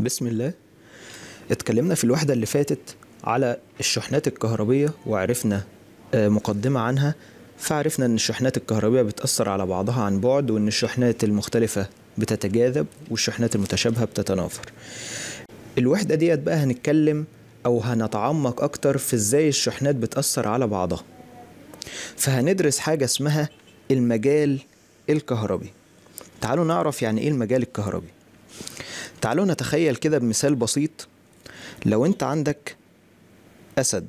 بسم الله اتكلمنا في الوحدة اللي فاتت على الشحنات الكهربية وعرفنا آه، مقدمة عنها فعرفنا ان الشحنات الكهربية بتأثر على بعضها عن بعد وان الشحنات المختلفة بتتجاذب والشحنات المتشابهة بتتنافر الوحدة ديت بقى هنتكلم او هنتعمق اكتر في ازاي الشحنات بتأثر على بعضها فهندرس حاجة اسمها المجال الكهربي تعالوا نعرف يعني ايه المجال الكهربي تعالوا نتخيل كده بمثال بسيط لو انت عندك اسد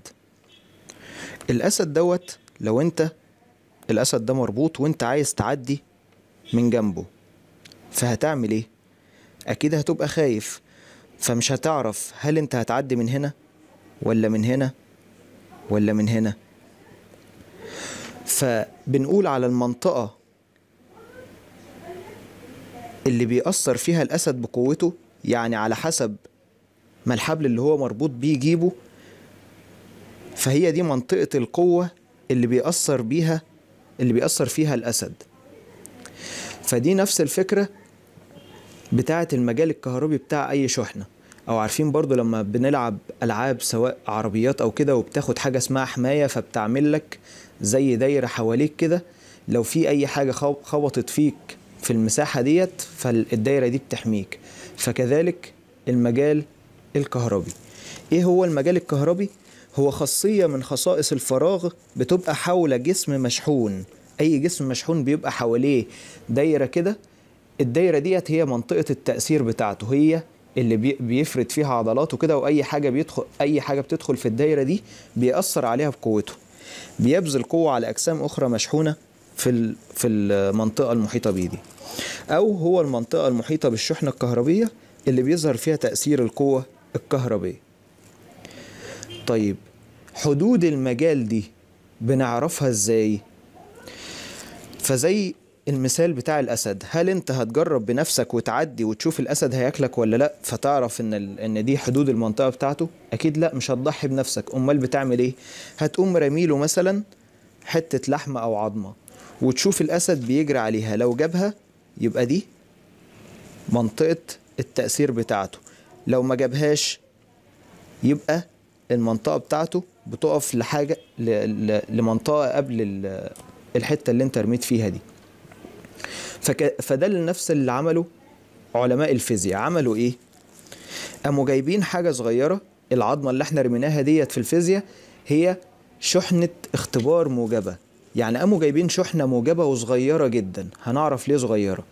الاسد دوت لو انت الاسد ده مربوط وانت عايز تعدي من جنبه فهتعمل ايه اكيد هتبقى خايف فمش هتعرف هل انت هتعدي من هنا ولا من هنا ولا من هنا فبنقول على المنطقه اللي بيأثر فيها الأسد بقوته يعني على حسب ما الحبل اللي هو مربوط بيه يجيبه فهي دي منطقة القوة اللي بيأثر بيها اللي بيأثر فيها الأسد فدي نفس الفكرة بتاعة المجال الكهربي بتاع أي شحنة أو عارفين برضو لما بنلعب ألعاب سواء عربيات أو كده وبتاخد حاجة اسمها حماية فبتعمل لك زي دايرة حواليك كده لو في أي حاجة خبطت فيك في المساحه ديت فالدايره دي بتحميك فكذلك المجال الكهربي ايه هو المجال الكهربي هو خاصيه من خصائص الفراغ بتبقى حول جسم مشحون اي جسم مشحون بيبقى حواليه دايره كده الدايره ديت هي منطقه التاثير بتاعته هي اللي بيفرد فيها عضلاته كده واي حاجه بيدخل اي حاجه بتدخل في الدايره دي بيأثر عليها بقوته بيبذل قوه على اجسام اخرى مشحونه في في المنطقه المحيطه بيه دي او هو المنطقه المحيطه بالشحنه الكهربيه اللي بيظهر فيها تاثير القوه الكهربيه طيب حدود المجال دي بنعرفها ازاي فزي المثال بتاع الاسد هل انت هتجرب بنفسك وتعدي وتشوف الاسد هياكلك ولا لا فتعرف ان ال... ان دي حدود المنطقه بتاعته اكيد لا مش هتضحي بنفسك امال بتعمل ايه هتقوم رميله مثلا حته لحمه او عظمه وتشوف الأسد بيجري عليها لو جابها يبقى دي منطقة التأثير بتاعته لو ما جابهاش يبقى المنطقة بتاعته بتقف لحاجة لمنطقة قبل الحتة اللي انت رميت فيها دي فده نفس اللي عمله علماء الفيزياء عملوا ايه قاموا جايبين حاجة صغيرة العظمة اللي احنا رميناها ديت في الفيزياء هي شحنة اختبار موجبة يعني قاموا جايبين شحنه موجبه وصغيره جدا هنعرف ليه صغيره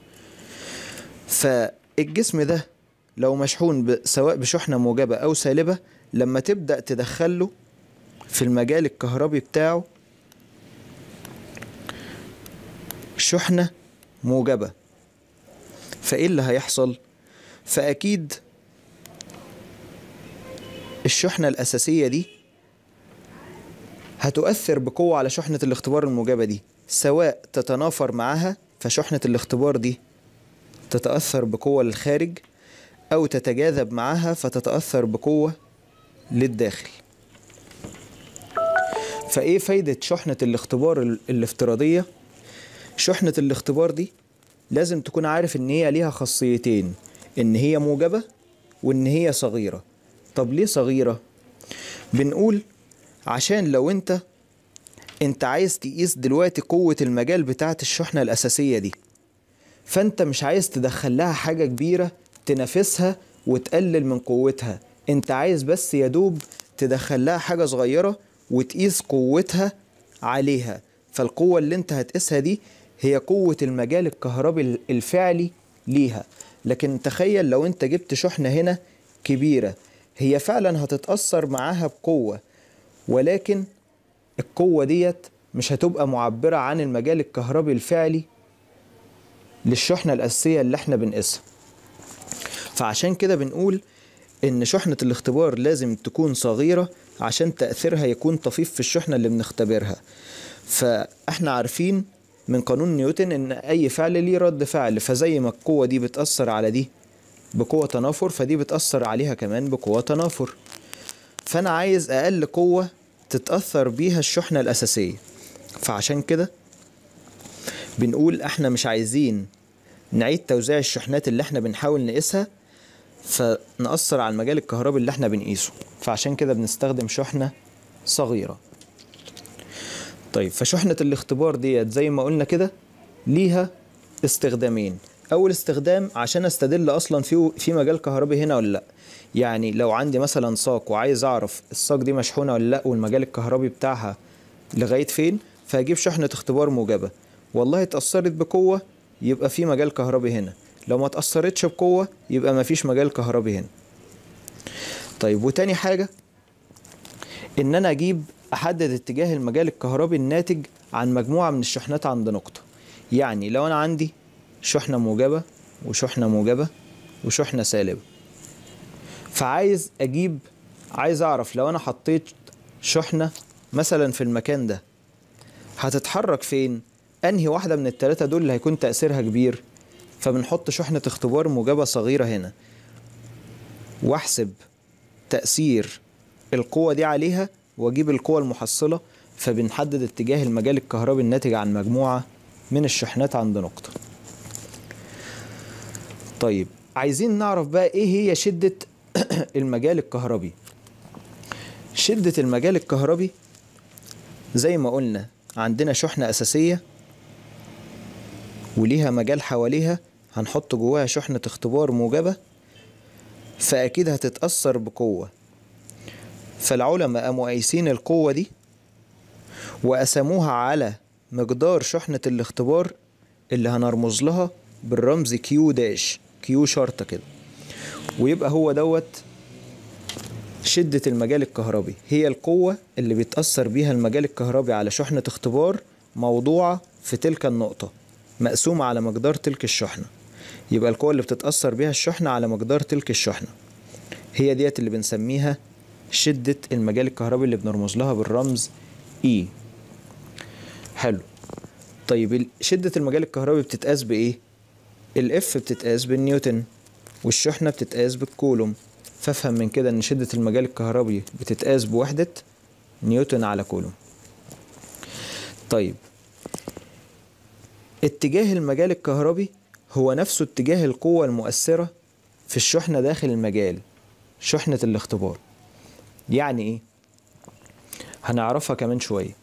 فالجسم ده لو مشحون سواء بشحنه موجبه او سالبه لما تبدا تدخله في المجال الكهربي بتاعه شحنه موجبه فايه اللي هيحصل فاكيد الشحنه الاساسيه دي هتؤثر بقوة على شحنة الاختبار الموجبة دي سواء تتنافر معها فشحنة الاختبار دي تتأثر بقوة للخارج أو تتجاذب معها فتتأثر بقوة للداخل فإيه فايدة شحنة الاختبار الافتراضية؟ شحنة الاختبار دي لازم تكون عارف إن هي ليها خاصيتين إن هي موجبة وإن هي صغيرة طب ليه صغيرة؟ بنقول عشان لو انت انت عايز تقيس دلوقتي قوة المجال بتاعت الشحنة الأساسية دي فانت مش عايز تدخل لها حاجة كبيرة تنافسها وتقلل من قوتها انت عايز بس يدوب تدخل لها حاجة صغيرة وتقيس قوتها عليها فالقوة اللي انت هتقيسها دي هي قوة المجال الكهربي الفعلي ليها لكن تخيل لو انت جبت شحنة هنا كبيرة هي فعلا هتتأثر معاها بقوة ولكن القوة ديت مش هتبقى معبرة عن المجال الكهربي الفعلي للشحنة الأساسية اللي احنا بنقيسها فعشان كده بنقول إن شحنة الاختبار لازم تكون صغيرة عشان تأثيرها يكون طفيف في الشحنة اللي بنختبرها فاحنا عارفين من قانون نيوتن إن أي فعل ليه رد فعل فزي ما القوة دي بتأثر على دي بقوة تنافر فدي بتأثر عليها كمان بقوة تنافر فانا عايز اقل قوه تتاثر بيها الشحنه الاساسيه فعشان كده بنقول احنا مش عايزين نعيد توزيع الشحنات اللي احنا بنحاول نقيسها فنأثر على المجال الكهربي اللي احنا بنقيسه فعشان كده بنستخدم شحنة صغيرة طيب فشحنة الاختبار ديت زي ما قلنا كده ليها استخدامين اول استخدام عشان استدل اصلا في في مجال كهربي هنا ولا لا يعني لو عندي مثلا ساق وعايز اعرف الساق دي مشحونه ولا لا والمجال الكهربي بتاعها لغايه فين فاجيب شحنه اختبار موجبه والله اتاثرت بقوه يبقى في مجال كهربي هنا لو ما اتاثرتش بقوه يبقى ما فيش مجال كهربي هنا طيب وتاني حاجه ان انا اجيب احدد اتجاه المجال الكهربي الناتج عن مجموعه من الشحنات عند نقطه يعني لو انا عندي شحنة موجبة وشحنة موجبة وشحنة سالبة فعايز أجيب عايز أعرف لو أنا حطيت شحنة مثلا في المكان ده هتتحرك فين أنهي واحدة من التلاتة دول اللي هيكون تأثيرها كبير فبنحط شحنة اختبار موجبة صغيرة هنا واحسب تأثير القوة دي عليها واجيب القوة المحصلة فبنحدد اتجاه المجال الكهربي الناتج عن مجموعة من الشحنات عند نقطة طيب عايزين نعرف بقى ايه هي شدة المجال الكهربي شدة المجال الكهربي زي ما قلنا عندنا شحنة أساسية وليها مجال حواليها هنحط جواها شحنة اختبار موجبة فأكيد هتتأثر بقوة فالعلماء قاموا قايسين القوة دي وقسموها على مقدار شحنة الاختبار اللي هنرمز لها بالرمز كيو داش كيو شرطة كده ويبقى هو دوت شدة المجال الكهربي هي القوة اللي بيتأثر بيها المجال الكهربي على شحنة اختبار موضوعة في تلك النقطة مقسومة على مقدار تلك الشحنة يبقى القوة اللي بتتأثر بيها الشحنة على مقدار تلك الشحنة هي ديت اللي بنسميها شدة المجال الكهربي اللي بنرمز لها بالرمز E حلو طيب شدة المجال الكهربي بتتقاس بإيه؟ الاف بتتقاس بالنيوتن والشحنة بتتقاس بالكولوم فافهم من كده ان شدة المجال الكهربي بتتقاس بوحدة نيوتن على كولوم طيب اتجاه المجال الكهربي هو نفسه اتجاه القوة المؤثرة في الشحنة داخل المجال شحنة الاختبار يعني ايه هنعرفها كمان شويه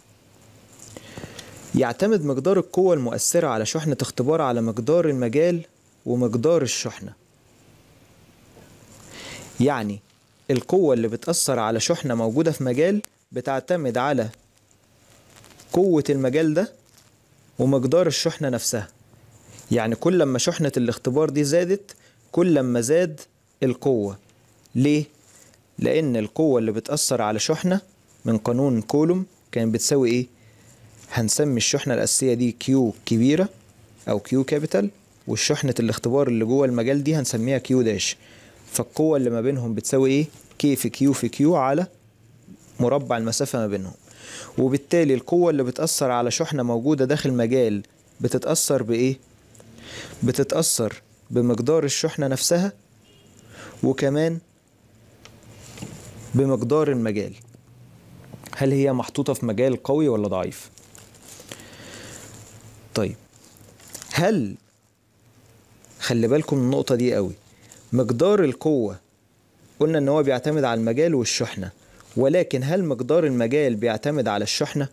يعتمد مقدار القوة المؤثرة على شحنة اختبار على مقدار المجال ومقدار الشحنة يعني القوة اللي بتأثر على شحنة موجودة في مجال بتعتمد على قوة المجال ده ومقدار الشحنة نفسها يعني كل ما شحنة الاختبار دي زادت كل ما زاد القوة ليه؟ لأن القوة اللي بتأثر على شحنة من قانون كولوم كانت بتساوي إيه؟ هنسمي الشحنة الأساسية دي كيو كبيرة أو كيو كابيتال والشحنة الاختبار اللي جوه المجال دي هنسميها كيو داش فالقوة اللي ما بينهم بتساوي إيه؟ كي في كيو في كيو على مربع المسافة ما بينهم وبالتالي القوة اللي بتأثر على شحنة موجودة داخل مجال بتتأثر بإيه؟ بتتأثر بمقدار الشحنة نفسها وكمان بمقدار المجال هل هي محطوطة في مجال قوي ولا ضعيف؟ طيب هل خلي بالكم من النقطة دي قوي مقدار القوة قلنا ان هو بيعتمد على المجال والشحنة ولكن هل مقدار المجال بيعتمد على الشحنة؟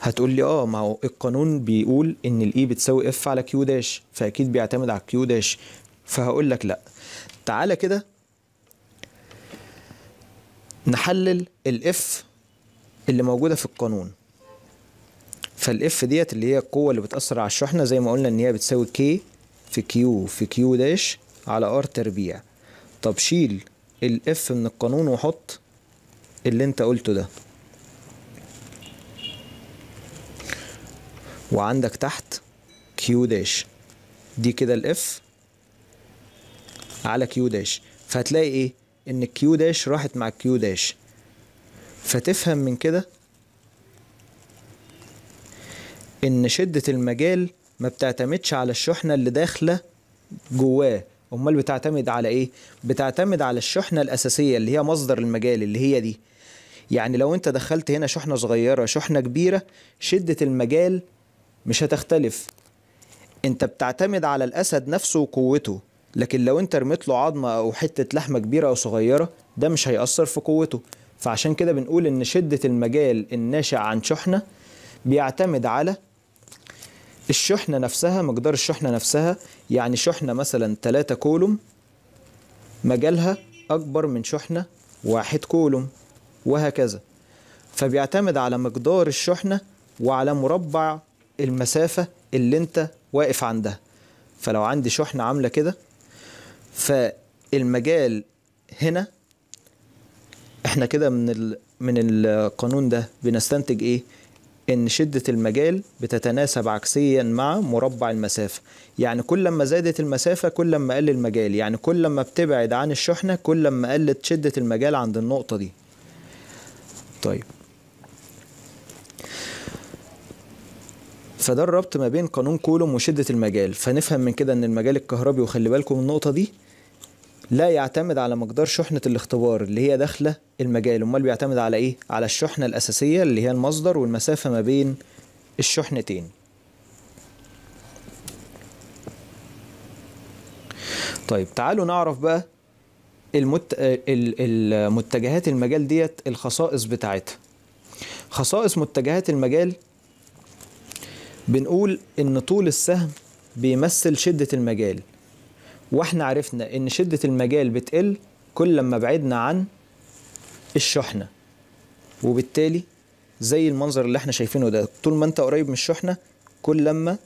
هتقول لي اه ما هو القانون بيقول ان الاي e بتساوي اف على كيو داش فاكيد بيعتمد على كيو داش فهقول لك لا تعالى كده نحلل الاف اللي موجوده في القانون فالاف ديت اللي هي القوه اللي بتاثر على الشحنه زي ما قلنا ان هي بتساوي كي في كيو في كيو داش على ار تربيع طب شيل الاف من القانون وحط اللي انت قلته ده وعندك تحت كيو داش دي كده الاف على كيو داش فهتلاقي ايه ان الكيو داش راحت مع الكيو داش فتفهم من كده ان شده المجال ما بتعتمدش على الشحنه اللي داخله جواه امال بتعتمد على ايه بتعتمد على الشحنه الاساسيه اللي هي مصدر المجال اللي هي دي يعني لو انت دخلت هنا شحنه صغيره شحنه كبيره شده المجال مش هتختلف انت بتعتمد على الاسد نفسه وقوته لكن لو انت رميت له عظمه او حته لحمه كبيره او صغيره ده مش هيأثر في قوته فعشان كده بنقول ان شده المجال الناشئ عن شحنه بيعتمد على الشحنة نفسها مقدار الشحنة نفسها يعني شحنة مثلا 3 كولوم مجالها أكبر من شحنة 1 كولوم وهكذا فبيعتمد على مقدار الشحنة وعلى مربع المسافة اللي انت واقف عندها فلو عندي شحنة عاملة كده فالمجال هنا احنا كده من من القانون ده بنستنتج ايه ان شده المجال بتتناسب عكسيا مع مربع المسافه يعني كل ما زادت المسافه كل ما قل المجال يعني كل ما بتبعد عن الشحنه كل ما قلت شده المجال عند النقطه دي طيب فده الربط ما بين قانون كولوم وشده المجال فنفهم من كده ان المجال الكهربي وخلي بالكم النقطه دي لا يعتمد على مقدار شحنة الاختبار اللي هي داخلة المجال امال بيعتمد على ايه على الشحنة الأساسية اللي هي المصدر والمسافة ما بين الشحنتين طيب تعالوا نعرف بقى المت... المتجهات المجال ديت الخصائص بتاعتها خصائص متجهات المجال بنقول ان طول السهم بيمثل شدة المجال واحنا عرفنا ان شدة المجال بتقل كل لما بعدنا عن الشحنة وبالتالي زي المنظر اللي احنا شايفينه ده طول ما انت قريب من الشحنة كل لما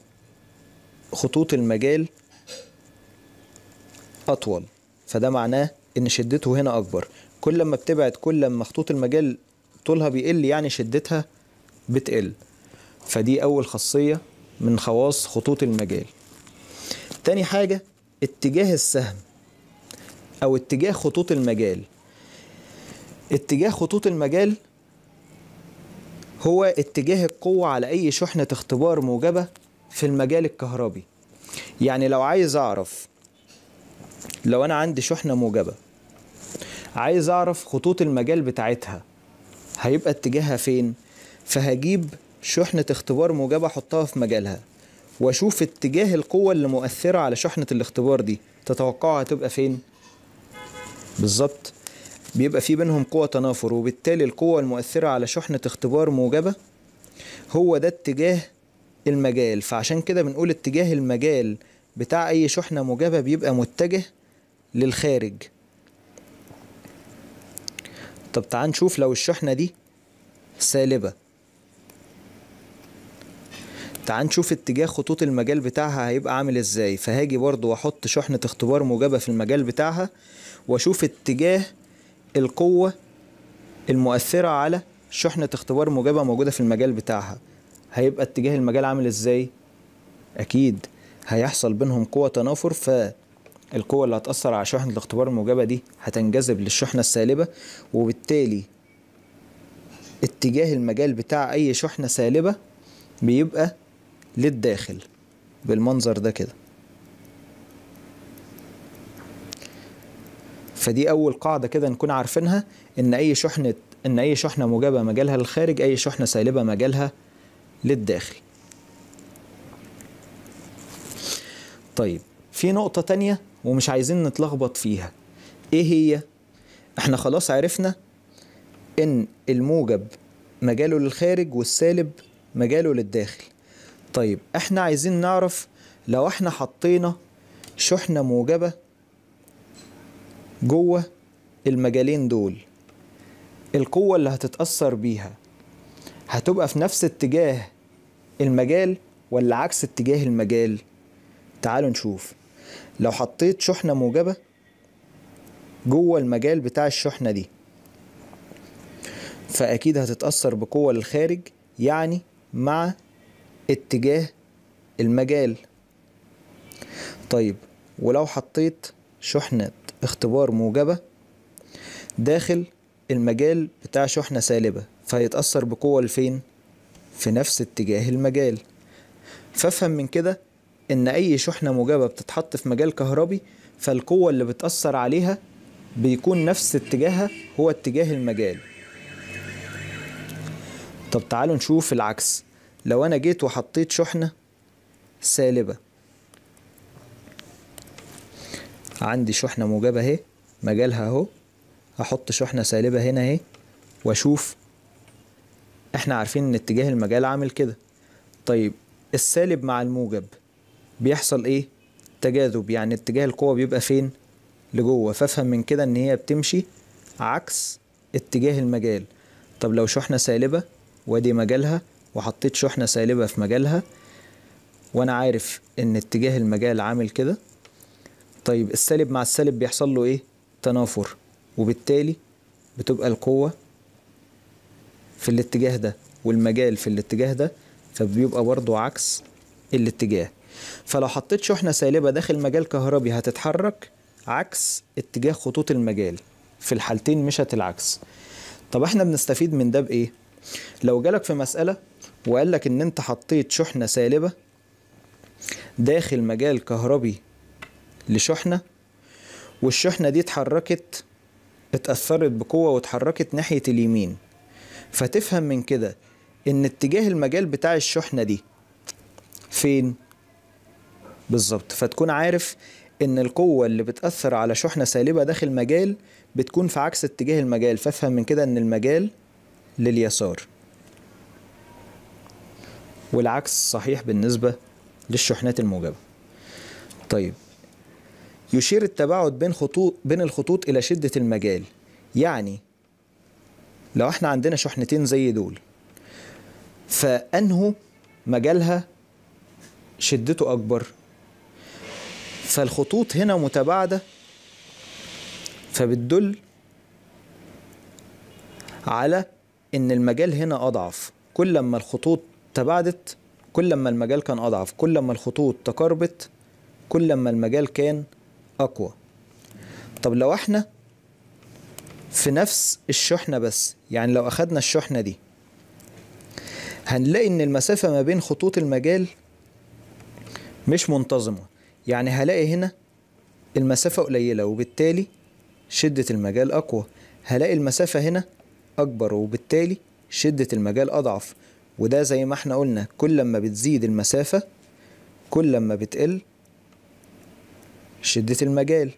خطوط المجال أطول فده معناه إن شدته هنا أكبر كل لما بتبعد كل لما خطوط المجال طولها بيقل يعني شدتها بتقل فدي أول خاصية من خواص خطوط المجال تاني حاجة اتجاه السهم او اتجاه خطوط المجال اتجاه خطوط المجال هو اتجاه القوة على أي شحنة اختبار موجبة في المجال الكهربي يعني لو عايز أعرف لو أنا عندي شحنة موجبة عايز أعرف خطوط المجال بتاعتها هيبقى اتجاهها فين فهجيب شحنة اختبار موجبة أحطها في مجالها واشوف اتجاه القوة اللي مؤثرة على شحنة الاختبار دي تتوقعها هتبقى فين؟ بالظبط بيبقى في بينهم قوة تنافر وبالتالي القوة المؤثرة على شحنة اختبار موجبة هو ده اتجاه المجال فعشان كده بنقول اتجاه المجال بتاع أي شحنة موجبة بيبقى متجه للخارج طب تعال نشوف لو الشحنة دي سالبة تعال نشوف اتجاه خطوط المجال بتاعها هيبقى عامل ازاي فهاجي برضو واحط شحنة اختبار موجبة في المجال بتاعها واشوف اتجاه القوة المؤثرة على شحنة اختبار موجبة موجودة في المجال بتاعها هيبقى اتجاه المجال عامل ازاي اكيد هيحصل بينهم قوة تنافر القوة اللي هتأثر على شحنة الاختبار الموجبة دي هتنجذب للشحنة السالبة وبالتالي اتجاه المجال بتاع اي شحنة سالبة بيبقى للداخل بالمنظر ده كده فدي اول قاعده كده نكون عارفينها ان اي شحنه ان اي شحنه موجبه مجالها للخارج اي شحنه سالبه مجالها للداخل طيب في نقطه تانية ومش عايزين نتلخبط فيها ايه هي احنا خلاص عرفنا ان الموجب مجاله للخارج والسالب مجاله للداخل طيب احنا عايزين نعرف لو احنا حطينا شحنة موجبة جوه المجالين دول القوة اللي هتتأثر بيها هتبقى في نفس اتجاه المجال ولا عكس اتجاه المجال تعالوا نشوف لو حطيت شحنة موجبة جوه المجال بتاع الشحنة دي فأكيد هتتأثر بقوة للخارج يعني مع اتجاه المجال طيب ولو حطيت شحنة اختبار موجبة داخل المجال بتاع شحنة سالبة فهيتأثر بقوة لفين؟ في نفس اتجاه المجال فافهم من كده إن أي شحنة موجبة بتتحط في مجال كهربي فالقوة اللي بتأثر عليها بيكون نفس اتجاهها هو اتجاه المجال طب تعالوا نشوف العكس لو انا جيت وحطيت شحنة سالبة عندي شحنة موجبة اهي مجالها اهو هحط شحنة سالبة هنا اهي واشوف احنا عارفين ان اتجاه المجال عامل كده طيب السالب مع الموجب بيحصل ايه تجاذب يعني اتجاه القوة بيبقى فين لجوه فافهم من كده ان هي بتمشي عكس اتجاه المجال طب لو شحنة سالبة وادي مجالها وحطيت شحنة سالبة في مجالها وانا عارف ان اتجاه المجال عامل كده طيب السالب مع السالب بيحصل له ايه تنافر وبالتالي بتبقى القوة في الاتجاه ده والمجال في الاتجاه ده فبيبقى برضو عكس الاتجاه فلو حطيت شحنة سالبة داخل مجال كهربي هتتحرك عكس اتجاه خطوط المجال في الحالتين مشت العكس طب احنا بنستفيد من ده بايه لو جالك في مسألة وقال لك ان انت حطيت شحنة سالبة داخل مجال كهربي لشحنة والشحنة دي اتحركت اتأثرت بقوة واتحركت ناحية اليمين فتفهم من كده ان اتجاه المجال بتاع الشحنة دي فين بالظبط فتكون عارف ان القوة اللي بتأثر على شحنة سالبة داخل مجال بتكون في عكس اتجاه المجال فافهم من كده ان المجال لليسار والعكس صحيح بالنسبة للشحنات الموجبة طيب يشير التباعد بين خطوط بين الخطوط إلى شدة المجال يعني لو احنا عندنا شحنتين زي دول فأنه مجالها شدته أكبر فالخطوط هنا متباعدة فبتدل على إن المجال هنا أضعف كل ما الخطوط تباعدت كل ما المجال كان أضعف كل ما الخطوط تقربت كل ما المجال كان أقوى طب لو احنا في نفس الشحنة بس يعني لو أخدنا الشحنة دي هنلاقي إن المسافة ما بين خطوط المجال مش منتظمة يعني هلاقي هنا المسافة قليلة وبالتالي شدة المجال أقوى هلاقي المسافة هنا أكبر وبالتالي شدة المجال أضعف وده زي ما احنا قلنا كل لما بتزيد المسافة كل لما بتقل شدة المجال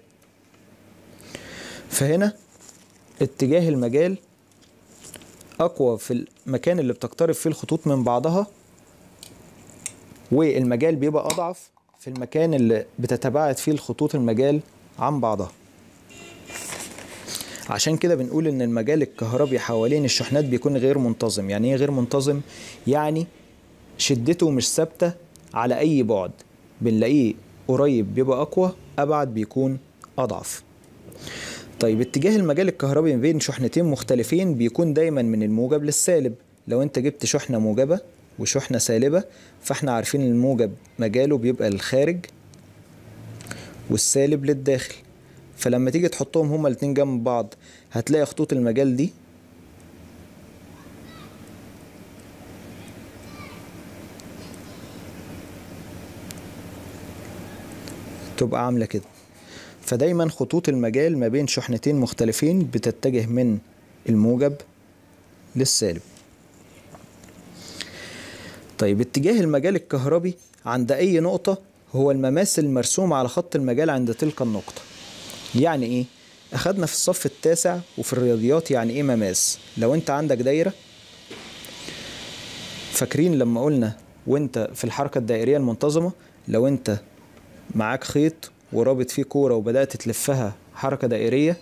فهنا اتجاه المجال أقوى في المكان اللي بتقترب فيه الخطوط من بعضها والمجال بيبقى أضعف في المكان اللي بتتباعد فيه الخطوط المجال عن بعضها عشان كده بنقول ان المجال الكهربي حوالين الشحنات بيكون غير منتظم يعني ايه غير منتظم يعني شدته مش ثابته على اي بعد بنلاقيه قريب بيبقى اقوى ابعد بيكون اضعف طيب اتجاه المجال الكهربي بين شحنتين مختلفين بيكون دايما من الموجب للسالب لو انت جبت شحنه موجبه وشحنه سالبه فاحنا عارفين الموجب مجاله بيبقى للخارج والسالب للداخل فلما تيجي تحطهم هما الاتنين جنب بعض هتلاقي خطوط المجال دي تبقى عاملة كده فدايما خطوط المجال ما بين شحنتين مختلفين بتتجه من الموجب للسالب طيب اتجاه المجال الكهربي عند أي نقطة هو المماس المرسوم على خط المجال عند تلك النقطة يعني ايه اخدنا في الصف التاسع وفي الرياضيات يعني ايه مماس لو انت عندك دايره فاكرين لما قلنا وانت في الحركه الدائريه المنتظمه لو انت معاك خيط ورابط فيه كوره وبدات تلفها حركه دائريه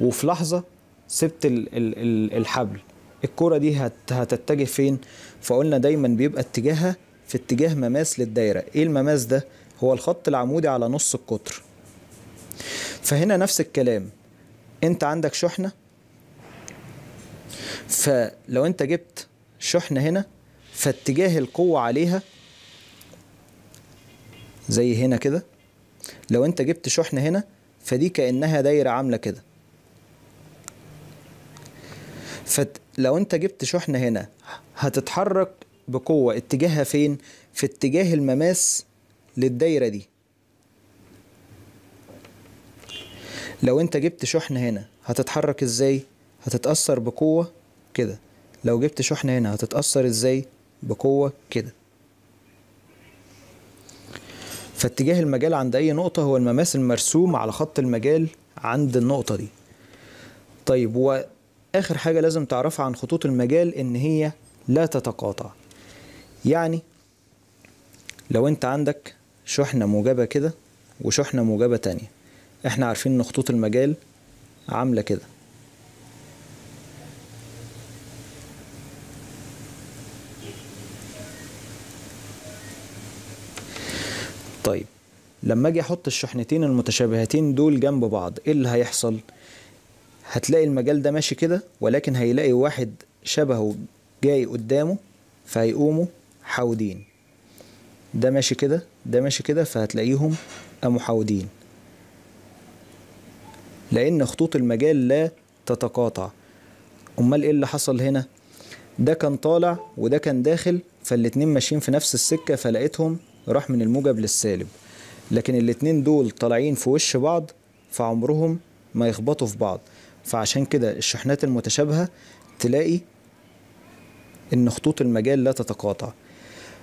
وفي لحظه سبت الـ الـ الـ الحبل الكوره دي هت هتتجه فين فقلنا دايما بيبقى اتجاهها في اتجاه مماس للدايره ايه المماس ده هو الخط العمودي على نص القطر فهنا نفس الكلام انت عندك شحنه فلو انت جبت شحنه هنا فاتجاه القوه عليها زي هنا كده لو انت جبت شحنه هنا فدي كانها دايره عامله كده فلو انت جبت شحنه هنا هتتحرك بقوه اتجاهها فين في اتجاه المماس للدايره دي لو انت جبت شحن هنا هتتحرك ازاي هتتاثر بقوه كده لو جبت شحن هنا هتتاثر ازاي بقوه كده فاتجاه المجال عند اي نقطه هو المماس المرسوم على خط المجال عند النقطه دي طيب واخر حاجه لازم تعرفها عن خطوط المجال ان هي لا تتقاطع يعني لو انت عندك شحنه موجبه كده وشحنه موجبه تانيه احنا عارفين ان خطوط المجال عاملة كده طيب لما اجي احط الشحنتين المتشابهتين دول جنب بعض ايه اللي هيحصل هتلاقي المجال ده ماشي كده ولكن هيلاقي واحد شبهه جاي قدامه فهيقوموا حاودين ده ماشي كده ده ماشي كده فهتلاقيهم محاودين لأن خطوط المجال لا تتقاطع أمال إيه اللي حصل هنا؟ ده كان طالع وده كان داخل فالاتنين ماشيين في نفس السكة فلقيتهم راح من الموجب للسالب لكن الاتنين دول طالعين في وش بعض فعمرهم ما يخبطوا في بعض فعشان كده الشحنات المتشابهة تلاقي ان خطوط المجال لا تتقاطع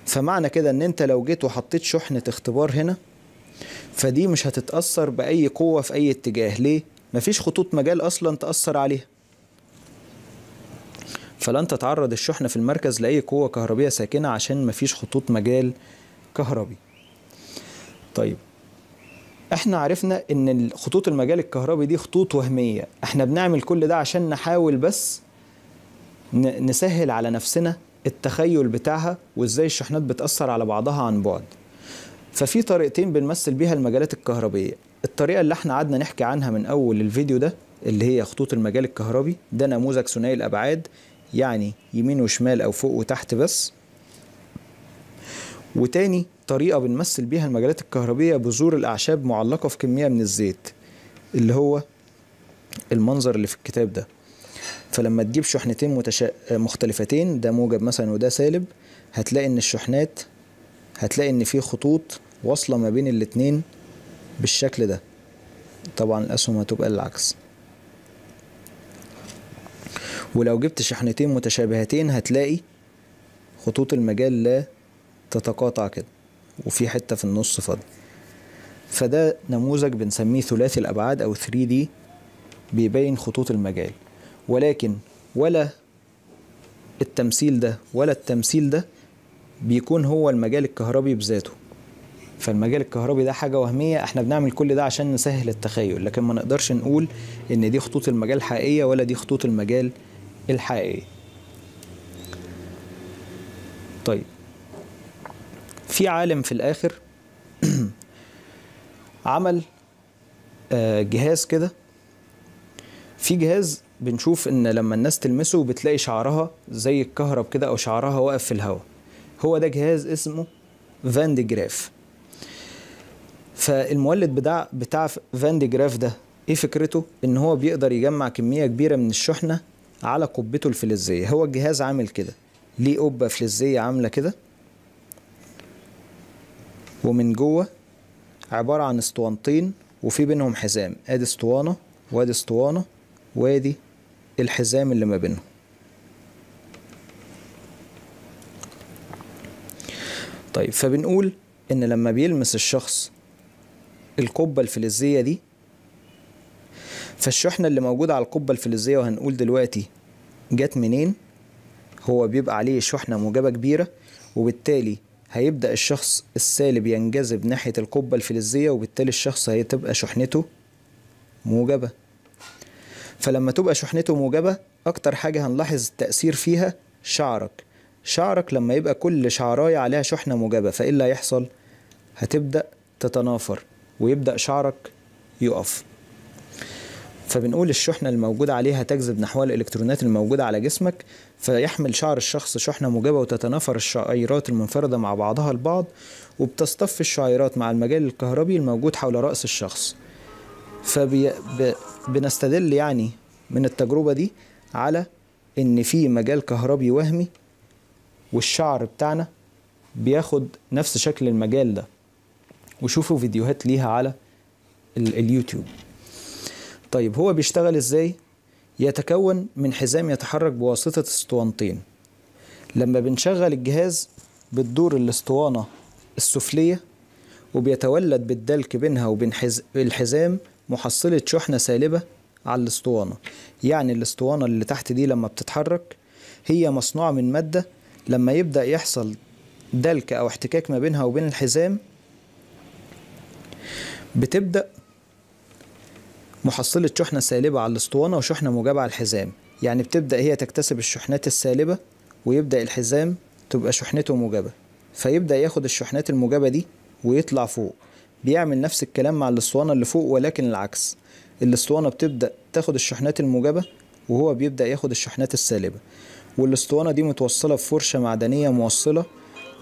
فمعنى كده ان انت لو جيت وحطيت شحنة اختبار هنا فدي مش هتتأثر بأي قوة في أي اتجاه ليه؟ مفيش خطوط مجال أصلا تأثر عليها فلن تتعرض الشحنة في المركز لأي قوة كهربية ساكنة عشان مفيش خطوط مجال كهربي طيب احنا عرفنا ان خطوط المجال الكهربي دي خطوط وهمية احنا بنعمل كل ده عشان نحاول بس نسهل على نفسنا التخيل بتاعها وازاي الشحنات بتأثر على بعضها عن بعد ففي طريقتين بنمثل بيها المجالات الكهربية الطريقه اللي احنا قعدنا نحكي عنها من اول الفيديو ده اللي هي خطوط المجال الكهربي ده نموذج ثنائي الابعاد يعني يمين وشمال او فوق وتحت بس وتاني طريقه بنمثل بيها المجالات الكهربيه بذور الاعشاب معلقه في كميه من الزيت اللي هو المنظر اللي في الكتاب ده فلما تجيب شحنتين متشا... مختلفتين ده موجب مثلا وده سالب هتلاقي ان الشحنات هتلاقي ان في خطوط واصله ما بين الاتنين بالشكل ده طبعا الأسهم هتبقى العكس ولو جبت شحنتين متشابهتين هتلاقي خطوط المجال لا تتقاطع كده وفي حتة في النص فاضي فده نموذج بنسميه ثلاثي الأبعاد أو 3D بيبين خطوط المجال ولكن ولا التمثيل ده ولا التمثيل ده بيكون هو المجال الكهربي بذاته فالمجال الكهربي ده حاجه وهميه احنا بنعمل كل ده عشان نسهل التخيل لكن ما نقدرش نقول ان دي خطوط المجال الحقيقيه ولا دي خطوط المجال الحقيقيه طيب في عالم في الاخر عمل آه، جهاز كده في جهاز بنشوف ان لما الناس تلمسه بتلاقي شعرها زي الكهرب كده او شعرها واقف في الهواء هو ده جهاز اسمه فان دي جراف فالمولد بتاع بتاع فان دي جراف ده ايه فكرته ان هو بيقدر يجمع كميه كبيره من الشحنه على قبته الفلزيه هو الجهاز عامل كده ليه قبه فلزيه عامله كده ومن جوه عباره عن اسطوانتين وفي بينهم حزام ادي اسطوانه وادي اسطوانه وادي الحزام اللي ما بينهم طيب فبنقول ان لما بيلمس الشخص القبة الفلزية دي فالشحنة اللي موجودة على القبة الفلزية وهنقول دلوقتي جت منين هو بيبقى عليه شحنة موجبة كبيرة وبالتالي هيبدأ الشخص السالب ينجذب ناحية القبة الفلزية وبالتالي الشخص هتبقى شحنته موجبة فلما تبقى شحنته موجبة أكتر حاجة هنلاحظ التأثير فيها شعرك شعرك لما يبقى كل شعراية عليها شحنة موجبة فإيه اللي هيحصل؟ هتبدأ تتنافر ويبدأ شعرك يقف فبنقول الشحنة الموجودة عليها تجذب نحو الإلكترونات الموجودة على جسمك فيحمل شعر الشخص شحنة موجبة وتتنافر الشعيرات المنفردة مع بعضها البعض وبتصطف الشعيرات مع المجال الكهربي الموجود حول رأس الشخص فبنستدل يعني من التجربة دي على إن في مجال كهربي وهمي والشعر بتاعنا بياخد نفس شكل المجال ده وشوفوا فيديوهات ليها على اليوتيوب طيب هو بيشتغل ازاي يتكون من حزام يتحرك بواسطة اسطوانتين لما بنشغل الجهاز بتدور الاسطوانة السفلية وبيتولد بالدلك بينها وبين الحزام محصلة شحنة سالبة على الاسطوانة يعني الاسطوانة اللي تحت دي لما بتتحرك هي مصنوعة من مادة لما يبدأ يحصل دلك أو احتكاك ما بينها وبين الحزام بتبدأ محصلة شحنة سالبة على الاسطوانة وشحنة موجبة على الحزام يعني بتبدأ هي تكتسب الشحنات السالبة ويبدأ الحزام تبقى شحنته موجبة فيبدأ ياخد الشحنات الموجبة دي ويطلع فوق بيعمل نفس الكلام مع الاسطوانة اللي فوق ولكن العكس الاسطوانة بتبدأ تاخد الشحنات الموجبة وهو بيبدأ ياخد الشحنات السالبة والاسطوانة دي متوصلة بفرشة معدنية موصلة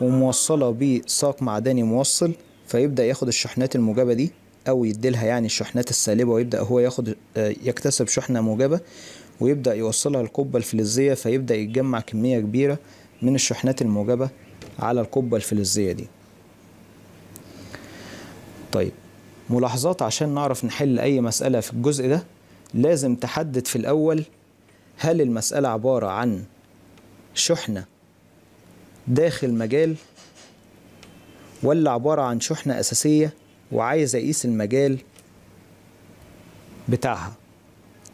وموصلة بساق معدني موصل فيبدا ياخد الشحنات الموجبه دي او يديلها يعني الشحنات السالبه ويبدا هو ياخد آه، يكتسب شحنه موجبه ويبدا يوصلها القبه الفلزيه فيبدا يتجمع كميه كبيره من الشحنات الموجبه على القبه الفلزيه دي طيب ملاحظات عشان نعرف نحل اي مساله في الجزء ده لازم تحدد في الاول هل المساله عباره عن شحنه داخل مجال ولا عبارة عن شحنة أساسية وعايز أقيس المجال بتاعها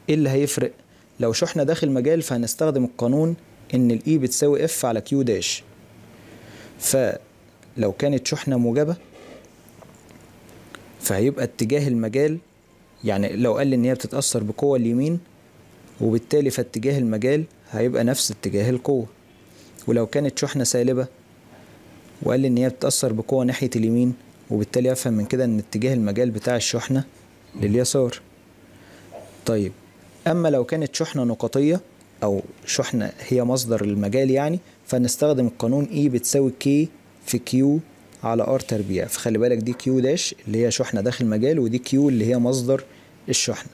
إيه اللي هيفرق؟ لو شحنة داخل مجال فهنستخدم القانون إن الإي e بتساوي إف على كيو داش فلو كانت شحنة موجبة فهيبقى اتجاه المجال يعني لو قال لي إن هي بتتأثر بقوة اليمين وبالتالي فاتجاه المجال هيبقى نفس اتجاه القوة ولو كانت شحنة سالبة وقال لي ان هي بتاثر بقوه ناحيه اليمين وبالتالي افهم من كده ان اتجاه المجال بتاع الشحنه لليسار طيب اما لو كانت شحنه نقطيه او شحنه هي مصدر المجال يعني فنستخدم القانون E بتساوي K في Q على R تربيع فخلي بالك دي Q داش اللي هي شحنه داخل مجال ودي Q اللي هي مصدر الشحنه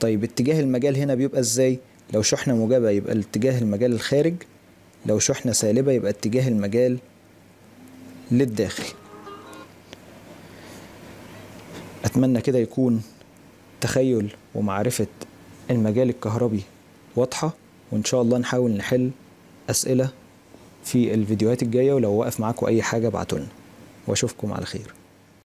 طيب اتجاه المجال هنا بيبقى ازاي لو شحنه موجبه يبقى اتجاه المجال الخارج لو شحنه سالبه يبقى اتجاه المجال للداخل أتمنى كده يكون تخيل ومعرفة المجال الكهربي واضحة وإن شاء الله نحاول نحل أسئلة في الفيديوهات الجاية ولو واقف معاكم أي حاجة ابعتولنا وأشوفكم على خير